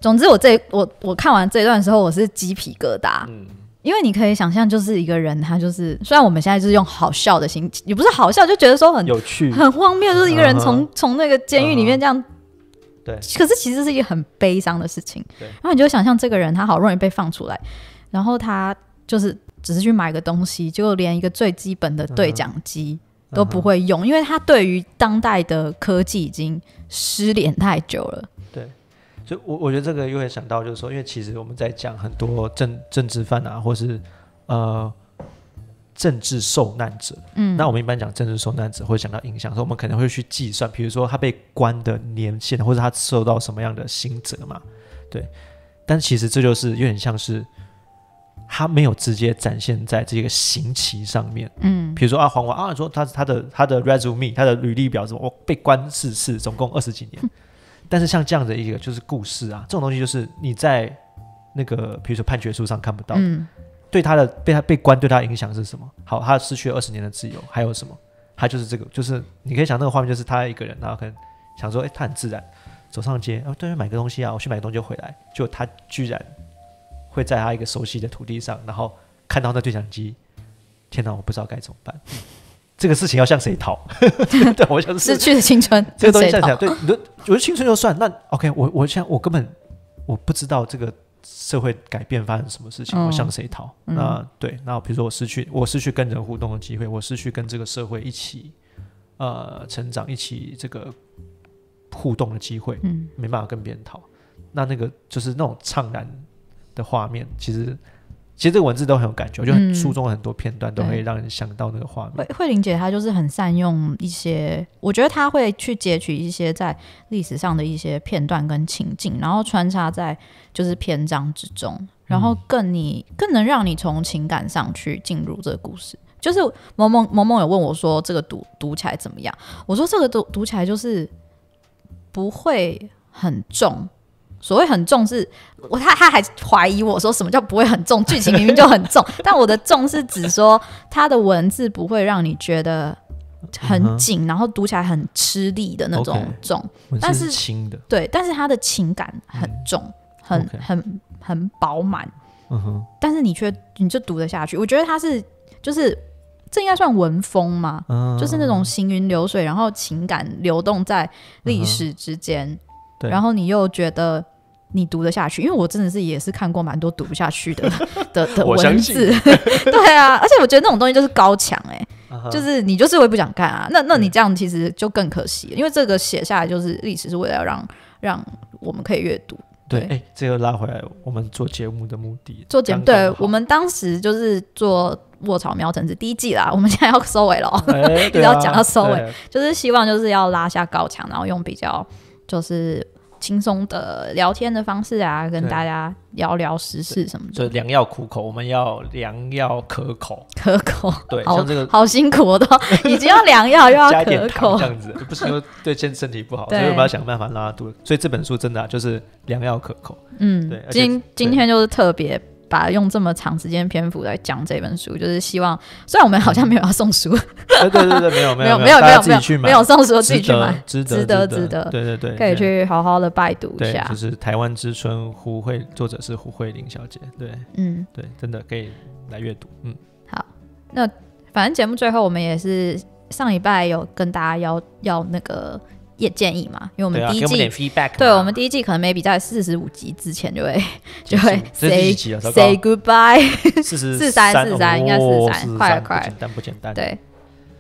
总之，我这我我看完这一段时候，我是鸡皮疙瘩。嗯，因为你可以想象，就是一个人，他就是虽然我们现在就是用好笑的心，也不是好笑，就觉得说很有趣、很荒谬，就是一个人从从那个监狱里面这样对，可是其实是一个很悲伤的事情。然后你就想象这个人，他好容易被放出来，然后他就是只是去买个东西，就连一个最基本的对讲机都不会用，因为他对于当代的科技已经失联太久了。就我我觉得这个又会想到，就是说，因为其实我们在讲很多政政治犯啊，或是呃政治受难者，嗯，那我们一般讲政治受难者，会想到影响，说我们可能会去计算，比如说他被关的年限，或者他受到什么样的刑责嘛，对。但其实这就是有点像是他没有直接展现在这个刑期上面，嗯，比如说啊，黄华啊，说他他的他的 resume，他的履历表什么，我被关四次，总共二十几年。但是像这样的一个就是故事啊，这种东西就是你在那个比如说判决书上看不到，对他的被他被关对他影响是什么？好，他失去了二十年的自由，还有什么？他就是这个，就是你可以想那个画面，就是他一个人，然后可能想说，哎，他很自然走上街，哦，对买个东西啊，我去买东西就回来，就他居然会在他一个熟悉的土地上，然后看到那对讲机，天哪，我不知道该怎么办。这个事情要向谁逃？对，我想是失去的青春。这个东西想想，对，有的青春就算那 OK，我我现在我根本我不知道这个社会改变发生什么事情，我向谁逃？那对，那比如说我失去，我失去跟人互动的机会，我失去跟这个社会一起呃成长、一起这个互动的机会，嗯，没办法跟别人逃。那那个就是那种怅然的画面，其实。其实这个文字都很有感觉，就很书中很多片段都会让人想到那个画面。慧慧玲姐她就是很善用一些，我觉得她会去截取一些在历史上的一些片段跟情境，然后穿插在就是篇章之中，然后更你更能让你从情感上去进入这个故事。就是萌萌萌萌有问我说这个读读起来怎么样？我说这个读读起来就是不会很重。所谓很重是，我他他还怀疑我说什么叫不会很重，剧情明明就很重。但我的重是指说他的文字不会让你觉得很紧，然后读起来很吃力的那种重。但是轻的对，但是他的情感很重，很很很饱满。嗯哼，但是你却你就读得下去。我觉得他是就是这应该算文风嘛，嗯，就是那种行云流水，然后情感流动在历史之间。然后你又觉得你读得下去，因为我真的是也是看过蛮多读不下去的 的的文字，对啊，而且我觉得那种东西就是高墙哎，就是你就是我也不想看啊。那那你这样其实就更可惜，因为这个写下来就是历史，是为了要让让我们可以阅读。对，哎，这个拉回来，我们做节目的目的，做节目，对我们当时就是做卧草喵城市第一季啦，我们现在要收尾了，要讲要收尾，就是希望就是要拉下高墙，然后用比较。就是轻松的聊天的方式啊，跟大家聊聊时事什么的。就良药苦口，我们要良药可口。可口对，像这个好辛苦，我都 已经要良药又要 可口，这样子，不是说对健身体不好，所以我们要想办法拉肚。所以这本书真的就是良药可口。嗯，对，今今天就是特别。把用这么长时间篇幅来讲这本书，就是希望，虽然我们好像没有要送书，对对对，没有没有 没有没有没有没有送书，自己去买，值得值得值得，对对对，可以去好好的拜读一下，就是《台湾之春》，胡慧作者是胡慧玲小姐，对，嗯，对，真的可以来阅读，嗯，好，那反正节目最后我们也是上一拜有跟大家要要那个。也建议嘛，因为我们第一季，对我们第一季可能 maybe 在四十五集之前就会 就会 say say goodbye，四十三四三应该四三，快快不简单不简单。对，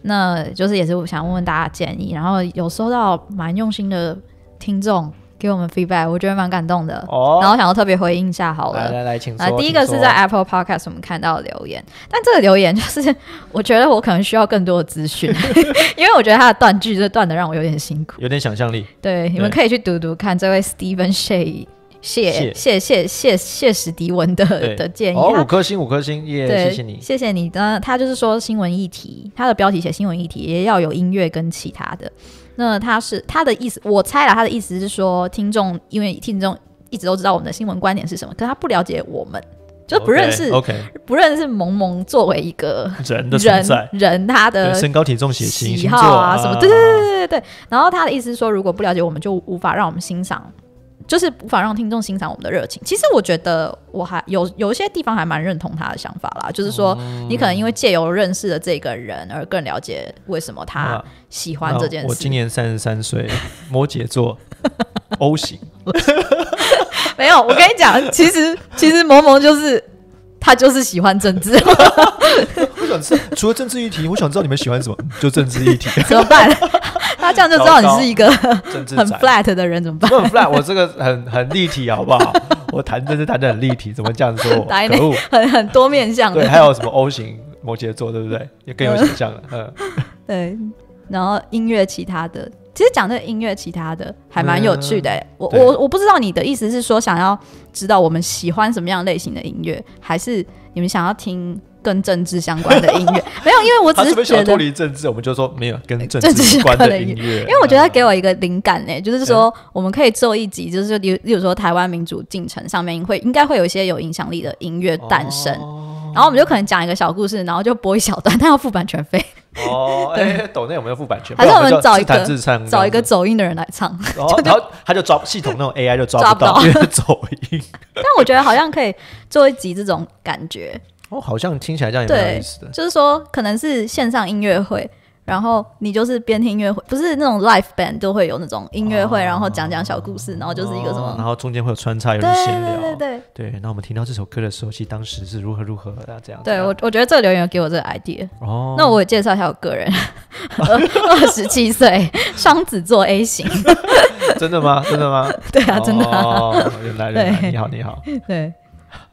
那就是也是我想问问大家建议，然后有收到蛮用心的听众。给我们 feedback，我觉得蛮感动的。哦，然后想要特别回应一下，好了，来来来，请啊，第一个是在 Apple Podcast 我们看到的留言，但这个留言就是我觉得我可能需要更多的资讯，因为我觉得他的断句就断的让我有点辛苦，有点想象力。对，你们可以去读读看，这位 Stephen Shay 谢谢谢谢谢史迪文的的建议。哦，五颗星，五颗星，耶！谢谢你，谢谢你。嗯，他就是说新闻议题，他的标题写新闻议题，也要有音乐跟其他的。那他是他的意思，我猜了他的意思是说，听众因为听众一直都知道我们的新闻观点是什么，可他不了解我们，就不认识，OK，不认识萌萌作为一个人的存在，人他的身高体重、喜喜好啊什么，对对对对对对，然后他的意思说，如果不了解我们，就无法让我们欣赏。就是无法让听众欣赏我们的热情。其实我觉得我还有有一些地方还蛮认同他的想法啦，就是说你可能因为借由认识的这个人而更了解为什么他喜欢这件事。我今年三十三岁，摩羯座，O 型。没有，我跟你讲，其实其实萌萌就是他就是喜欢政治。除了政治议题，我想知道你们喜欢什么？就政治议题怎么办？他这样就知道你是一个 很 flat 的人，怎么办？很 flat，我这个很很立体，好不好？我谈真是谈的很立体，怎么这样说？人物很很多面相，对？还有什么 O 型摩羯座，对不对？也更有形象了。嗯，对。然后音乐其他的，其实讲这音乐其他的还蛮有趣的。我我我不知道你的意思是说想要知道我们喜欢什么样类型的音乐，还是你们想要听？跟政治相关的音乐 没有，因为我只是觉得脱离政治，我们就说没有跟政治相关的音乐。因为我觉得给我一个灵感诶，就是说我们可以做一集，就是例例如说台湾民主进程上面会应该会有一些有影响力的音乐诞生，然后我们就可能讲一个小故事，然后就播一小段，但要付版权费。哦，对，抖内有没有付版权？还是我们找一个找一个走音的人来唱，然后他就抓系统那种 AI 就抓不到，因为走音。但我觉得好像可以做一集这种感觉。哦，好像听起来这样也有意思的，就是说可能是线上音乐会，然后你就是边听音乐会，不是那种 live band，都会有那种音乐会，然后讲讲小故事，然后就是一个什么，然后中间会有穿插，有人闲聊，对对对，对。那我们听到这首歌的时候，其实当时是如何如何的这样。对我，我觉得这个留言给我这个 idea。哦，那我介绍一下我个人，二十七岁，双子座 A 型。真的吗？真的吗？对啊，真的。来，原来，你好，你好，对。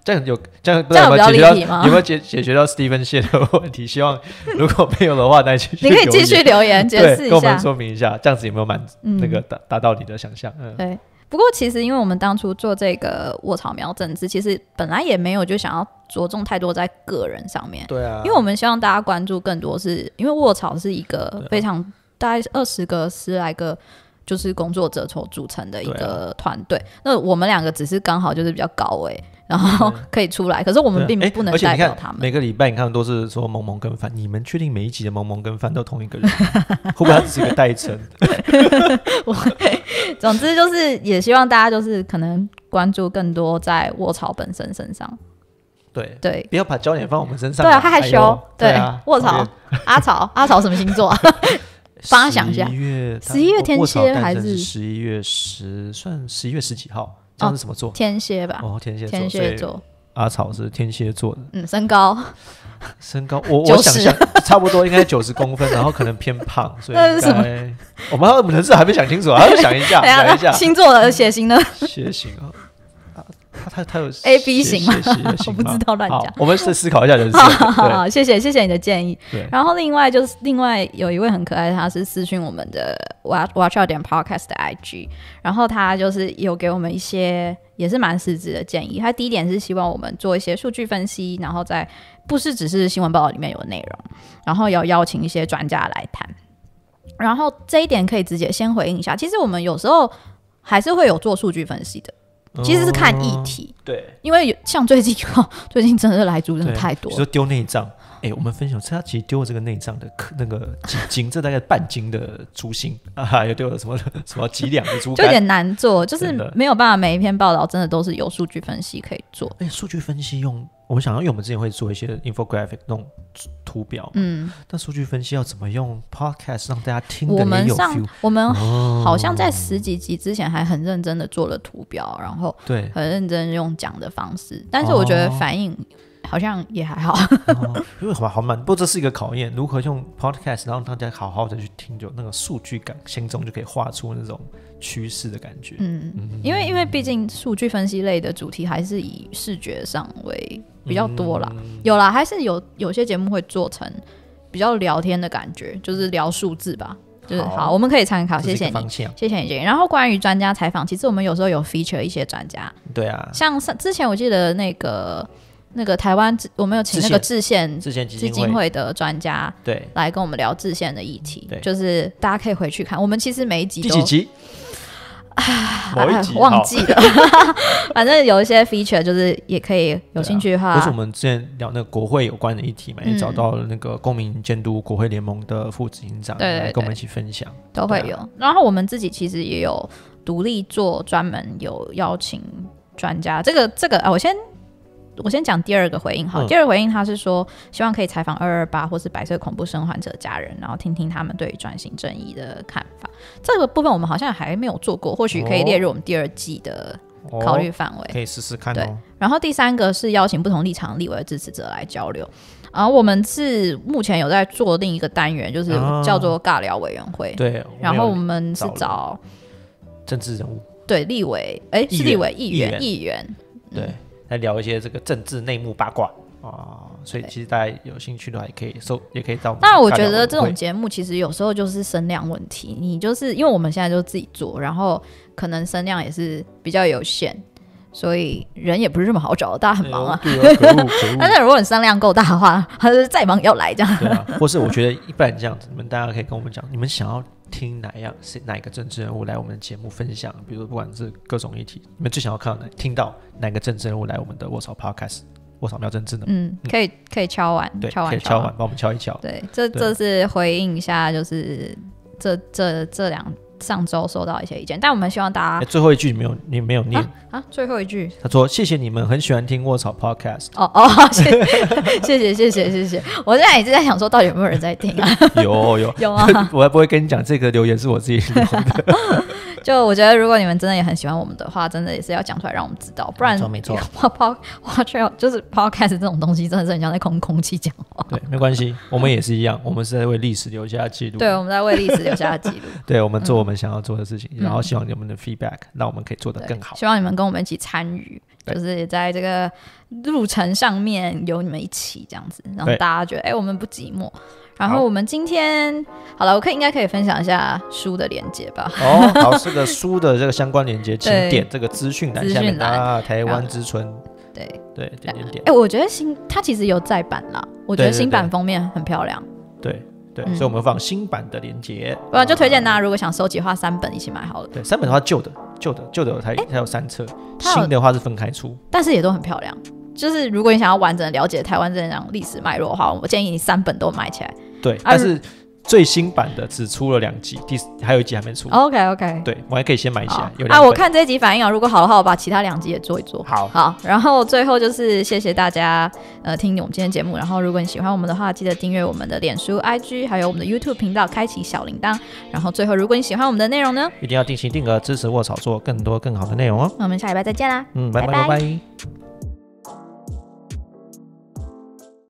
这样有这样怎么解决吗？有没有解解决到 s t e v e n 席的问题？希望如果没有的话，那你可以继续留言解释一下，跟我们说明一下，这样子有没有满那个达达到你的想象？对。不过其实，因为我们当初做这个卧草苗整治，其实本来也没有就想要着重太多在个人上面。对啊。因为我们希望大家关注更多，是因为卧草是一个非常大概二十个十来个就是工作者所组成的一个团队。那我们两个只是刚好就是比较高位。然后可以出来，可是我们并不能代表他们。每个礼拜你看都是说萌萌跟范，你们确定每一集的萌萌跟范都同一个人？会不会只是一代称？我 总之就是也希望大家就是可能关注更多在卧槽本身身上。对对，不要把焦点放我们身上。对啊，害羞。对啊，卧槽，阿草阿草什么星座？帮想一下，十一月天蝎还是十一月十算十一月十几号？这是什么座？天蝎吧。哦，天蝎座。天蝎座。阿草是天蝎座的。嗯，身高。身高，我 我想象差不多应该九十公分，然后可能偏胖，所以。什么？我们我们是还没想清楚啊，再想一下，想一下。星座的血型呢？血型啊。他他他有 A B 型吗？我不知道，乱讲。我们再思考一下，就是 谢谢谢谢你的建议。然后另外就是另外有一位很可爱的，他是私讯我们的 watchwatchout 点 podcast 的 IG，然后他就是有给我们一些也是蛮实质的建议。他第一点是希望我们做一些数据分析，然后再不是只是新闻报道里面有内容，然后要邀请一些专家来谈。然后这一点可以直接先回应一下，其实我们有时候还是会有做数据分析的。其实是看议题，对，因为像最近，最近真的来猪真的太多了，说丢内脏，哎，我们分享，他其实丢了这个内脏的，那个几斤，这大概半斤的猪心 啊，又丢了什么 什么几两的猪，就有点难做，就是没有办法，每一篇报道真的都是有数据分析可以做，哎，数据分析用。我们想要，因为我们之前会做一些 infographic 那种图表，嗯，但数据分析要怎么用 podcast 让大家听我们上我们好像在十几集之前还很认真的做了图表，然后对，很认真用讲的方式，但是我觉得反应好像也还好，因为好慢，不过这是一个考验，如何用 podcast 让大家好好的去听，就那个数据感心中就可以画出那种趋势的感觉，嗯，因为因为毕竟数据分析类的主题还是以视觉上为。比较多啦，有啦，还是有有些节目会做成比较聊天的感觉，就是聊数字吧，就是好，我们可以参考，谢谢你，谢谢你。然后关于专家采访，其实我们有时候有 feature 一些专家，对啊，像之前我记得那个那个台湾，我们有请那个致宪致基金会的专家对来跟我们聊致宪的议题，就是大家可以回去看，我们其实每一集几集。啊，忘记了，反正有一些 feature 就是也可以有兴趣的话。不是我们之前聊那个国会有关的议题嘛？也找到了那个公民监督国会联盟的副执行长，对，来跟我们一起分享。都会有。然后我们自己其实也有独立做，专门有邀请专家。这个，这个，啊，我先。我先讲第二个回应，好。第二个回应他是说，希望可以采访二二八或是白色恐怖生还者家人，然后听听他们对于转型正义的看法。这个部分我们好像还没有做过，或许可以列入我们第二季的考虑范围，可以试试看。对。然后第三个是邀请不同立场立委的支持者来交流。啊，我们是目前有在做另一个单元，就是叫做尬聊委员会。对。然后我们是找政治人物，对，立委，哎，是立委，议员，议员，对。来聊一些这个政治内幕八卦啊，所以其实大家有兴趣的话，也可以收，也可以到。那我觉得这种节目其实有时候就是声量问题，你就是因为我们现在就自己做，然后可能声量也是比较有限，所以人也不是这么好找，大家很忙啊。但是如果你声量够大的话，他是再忙也要来这样。对啊，或是我觉得一般这样子，你们大家可以跟我们讲，你们想要。听哪样是哪个政治人物来我们节目分享？比如不管是各种议题，你们最想要看到、哪听到哪个政治人物来我们的卧槽 podcast？卧槽聊政治呢？嗯，可以，可以敲完，对，敲完可以敲完，帮我们敲一敲。对，这这是回应一下，就是这这这两。上周收到一些意见，但我们希望大家最后一句没有你没有念啊，最后一句他说谢谢你们很喜欢听卧草 Podcast 哦哦，谢 谢谢谢谢谢谢谢，我现在一直在想，说到底有没有人在听？啊？有有 有啊，我才不会跟你讲这个留言是我自己留的。就我觉得，如果你们真的也很喜欢我们的话，真的也是要讲出来让我们知道，不然，没错就是 podcast 这种东西，真的是很像在空空气讲话。对，没关系，我们也是一样，我们是在为历史留下记录。对，我们在为历史留下记录。对我们做我们想要做的事情，然后希望你们的 feedback，让我们可以做得更好。希望你们跟我们一起参与，就是在这个路程上面有你们一起这样子，然后大家觉得，哎，我们不寂寞。然后我们今天好了，我可以应该可以分享一下书的链接吧。哦，好，这个书的这个相关链接，请点 这个资讯栏下面啊，台湾之春。对对，点点点。哎，我觉得新它其实有再版啦，我觉得新版封面很漂亮。对对，所以我们放新版的链接。我就推荐大家，如果想收集的话，三本一起买好了。对，三本的话，旧的、旧的、旧的，它它有三册；新的话是分开出，但是也都很漂亮。就是如果你想要完整的了解台湾这两历史脉络的话，我建议你三本都买起来。对，但是最新版的只出了两集，第还有一集还没出。OK OK，对我还可以先买起有啊，我看这集反应啊，如果好的话，我把其他两集也做一做。好，好，然后最后就是谢谢大家，呃，听我们今天节目。然后如果你喜欢我们的话，记得订阅我们的脸书、IG，还有我们的 YouTube 频道，开启小铃铛。然后最后，如果你喜欢我们的内容呢，一定要定期定额支持卧草，做更多更好的内容哦。那我们下礼拜再见啦，嗯，拜拜拜。